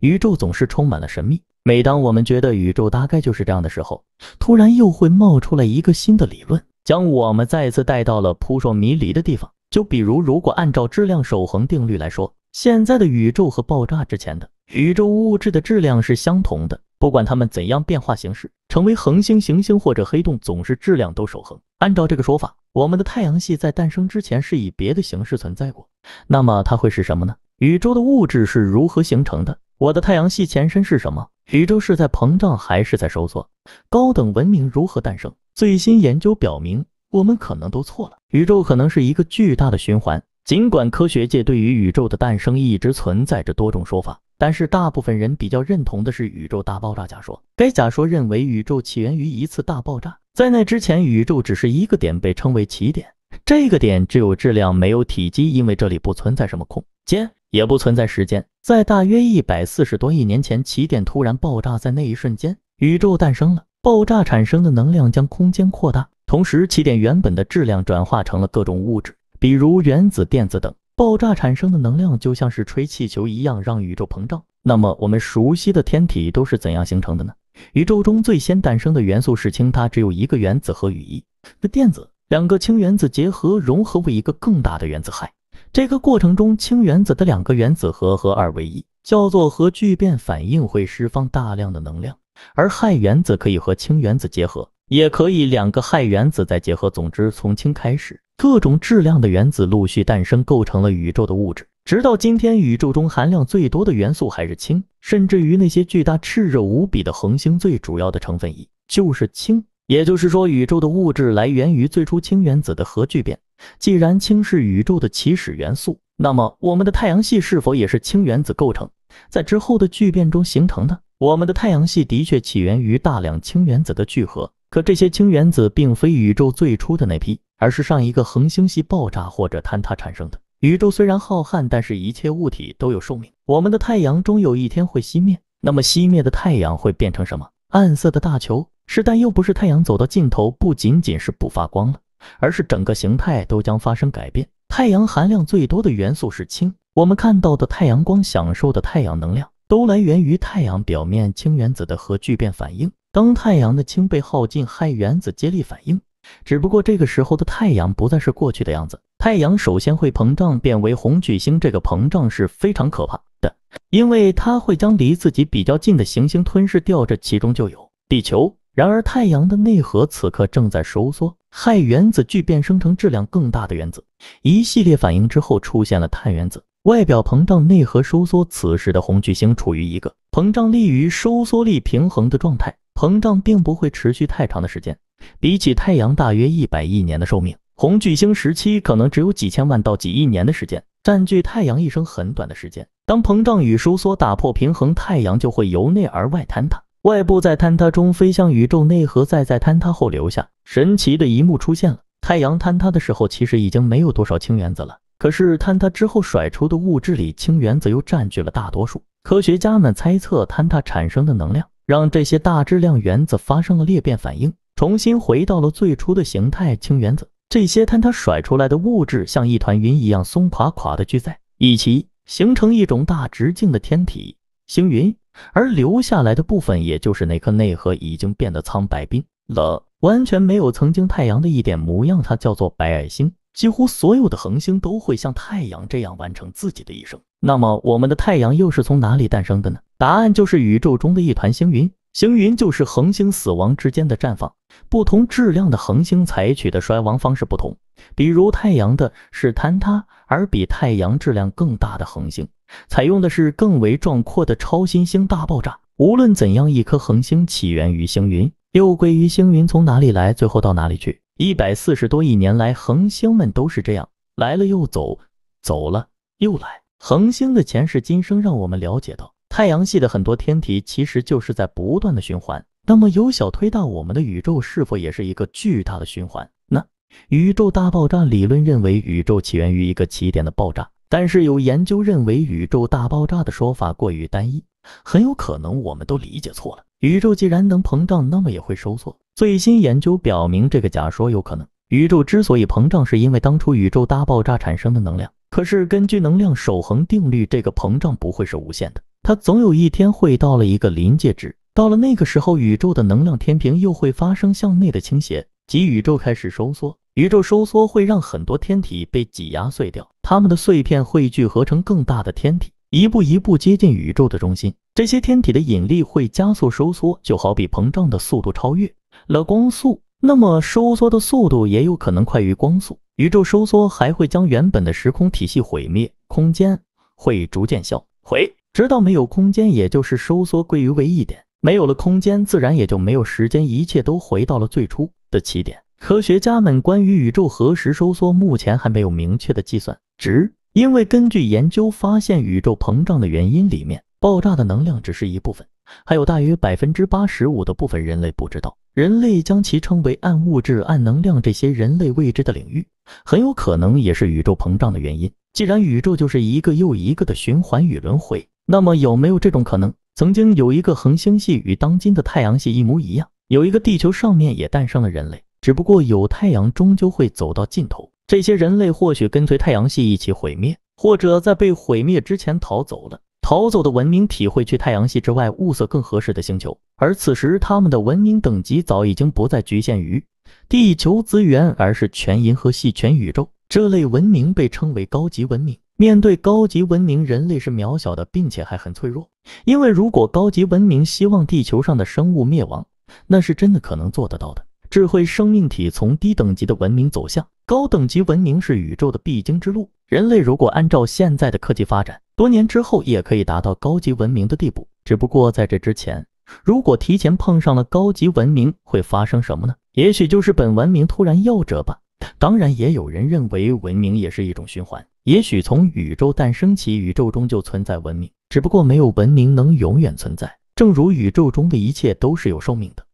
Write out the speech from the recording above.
宇宙总是充满了神秘。每当我们觉得宇宙大概就是这样的时候，突然又会冒出来一个新的理论，将我们再次带到了扑朔迷离的地方。就比如，如果按照质量守恒定律来说，现在的宇宙和爆炸之前的宇宙物质的质量是相同的，不管它们怎样变化形式，成为恒星、行星或者黑洞，总是质量都守恒。按照这个说法，我们的太阳系在诞生之前是以别的形式存在过。那么它会是什么呢？宇宙的物质是如何形成的？我的太阳系前身是什么？宇宙是在膨胀还是在收缩？高等文明如何诞生？最新研究表明，我们可能都错了。宇宙可能是一个巨大的循环。尽管科学界对于宇宙的诞生一直存在着多种说法，但是大部分人比较认同的是宇宙大爆炸假说。该假说认为，宇宙起源于一次大爆炸，在那之前，宇宙只是一个点，被称为起点。这个点只有质量，没有体积，因为这里不存在什么空间。也不存在时间，在大约一百四十多亿年前，奇点突然爆炸，在那一瞬间，宇宙诞生了。爆炸产生的能量将空间扩大，同时，奇点原本的质量转化成了各种物质，比如原子、电子等。爆炸产生的能量就像是吹气球一样，让宇宙膨胀。那么，我们熟悉的天体都是怎样形成的呢？宇宙中最先诞生的元素是氢，它只有一个原子核与一那电子。两个氢原子结合融合为一个更大的原子氦。这个过程中，氢原子的两个原子核合二为一，叫做核聚变反应，会释放大量的能量。而氦原子可以和氢原子结合，也可以两个氦原子再结合。总之，从氢开始，各种质量的原子陆续诞生，构成了宇宙的物质。直到今天，宇宙中含量最多的元素还是氢，甚至于那些巨大、炽热无比的恒星最主要的成分一就是氢。也就是说，宇宙的物质来源于最初氢原子的核聚变。既然氢是宇宙的起始元素，那么我们的太阳系是否也是氢原子构成，在之后的聚变中形成的？我们的太阳系的确起源于大量氢原子的聚合，可这些氢原子并非宇宙最初的那批，而是上一个恒星系爆炸或者坍塌产生的。宇宙虽然浩瀚，但是一切物体都有寿命。我们的太阳终有一天会熄灭，那么熄灭的太阳会变成什么？暗色的大球是，但又不是太阳走到尽头，不仅仅是不发光了。而是整个形态都将发生改变。太阳含量最多的元素是氢，我们看到的太阳光、享受的太阳能量都来源于太阳表面氢原子的核聚变反应。当太阳的氢被耗尽，氦原子接力反应。只不过这个时候的太阳不再是过去的样子，太阳首先会膨胀，变为红巨星。这个膨胀是非常可怕的，因为它会将离自己比较近的行星吞噬掉，这其中就有地球。然而，太阳的内核此刻正在收缩。氦原子聚变生成质量更大的原子，一系列反应之后出现了碳原子，外表膨胀，内核收缩。此时的红巨星处于一个膨胀力与收缩力平衡的状态，膨胀并不会持续太长的时间。比起太阳大约一百亿年的寿命，红巨星时期可能只有几千万到几亿年的时间，占据太阳一生很短的时间。当膨胀与收缩打破平衡，太阳就会由内而外坍塌。外部在坍塌中飞向宇宙内核，再在坍塌后留下神奇的一幕出现了。太阳坍塌的时候，其实已经没有多少氢原子了。可是坍塌之后甩出的物质里，氢原子又占据了大多数。科学家们猜测，坍塌产生的能量让这些大质量原子发生了裂变反应，重新回到了最初的形态——氢原子。这些坍塌甩出来的物质像一团云一样松垮垮的聚在一起，形成一种大直径的天体——星云。而留下来的部分，也就是那颗内核，已经变得苍白冰了，完全没有曾经太阳的一点模样。它叫做白矮星。几乎所有的恒星都会像太阳这样完成自己的一生。那么，我们的太阳又是从哪里诞生的呢？答案就是宇宙中的一团星云。星云就是恒星死亡之间的绽放。不同质量的恒星采取的衰亡方式不同，比如太阳的是坍塌，而比太阳质量更大的恒星采用的是更为壮阔的超新星大爆炸。无论怎样，一颗恒星起源于星云，又归于星云。从哪里来，最后到哪里去？一百四十多亿年来，恒星们都是这样来了又走，走了又来。恒星的前世今生，让我们了解到。太阳系的很多天体其实就是在不断的循环。那么由小推大，我们的宇宙是否也是一个巨大的循环？那宇宙大爆炸理论认为宇宙起源于一个起点的爆炸，但是有研究认为宇宙大爆炸的说法过于单一，很有可能我们都理解错了。宇宙既然能膨胀，那么也会收缩。最新研究表明，这个假说有可能。宇宙之所以膨胀，是因为当初宇宙大爆炸产生的能量。可是根据能量守恒定律，这个膨胀不会是无限的。它总有一天会到了一个临界值，到了那个时候，宇宙的能量天平又会发生向内的倾斜，即宇宙开始收缩。宇宙收缩会让很多天体被挤压碎掉，它们的碎片汇聚合成更大的天体，一步一步接近宇宙的中心。这些天体的引力会加速收缩，就好比膨胀的速度超越了光速，那么收缩的速度也有可能快于光速。宇宙收缩还会将原本的时空体系毁灭，空间会逐渐销毁。直到没有空间，也就是收缩归于为一点，没有了空间，自然也就没有时间，一切都回到了最初的起点。科学家们关于宇宙何时收缩，目前还没有明确的计算值，因为根据研究发现，宇宙膨胀的原因里面，爆炸的能量只是一部分，还有大约百分之八十五的部分，人类不知道，人类将其称为暗物质、暗能量，这些人类未知的领域，很有可能也是宇宙膨胀的原因。既然宇宙就是一个又一个的循环与轮回。那么有没有这种可能？曾经有一个恒星系与当今的太阳系一模一样，有一个地球上面也诞生了人类。只不过有太阳终究会走到尽头，这些人类或许跟随太阳系一起毁灭，或者在被毁灭之前逃走了。逃走的文明体会去太阳系之外物色更合适的星球，而此时他们的文明等级早已经不再局限于地球资源，而是全银河系、全宇宙。这类文明被称为高级文明。面对高级文明，人类是渺小的，并且还很脆弱。因为如果高级文明希望地球上的生物灭亡，那是真的可能做得到的。智慧生命体从低等级的文明走向高等级文明是宇宙的必经之路。人类如果按照现在的科技发展，多年之后也可以达到高级文明的地步。只不过在这之前，如果提前碰上了高级文明，会发生什么呢？也许就是本文明突然夭折吧。当然，也有人认为文明也是一种循环。也许从宇宙诞生起，宇宙中就存在文明，只不过没有文明能永远存在。正如宇宙中的一切都是有寿命的。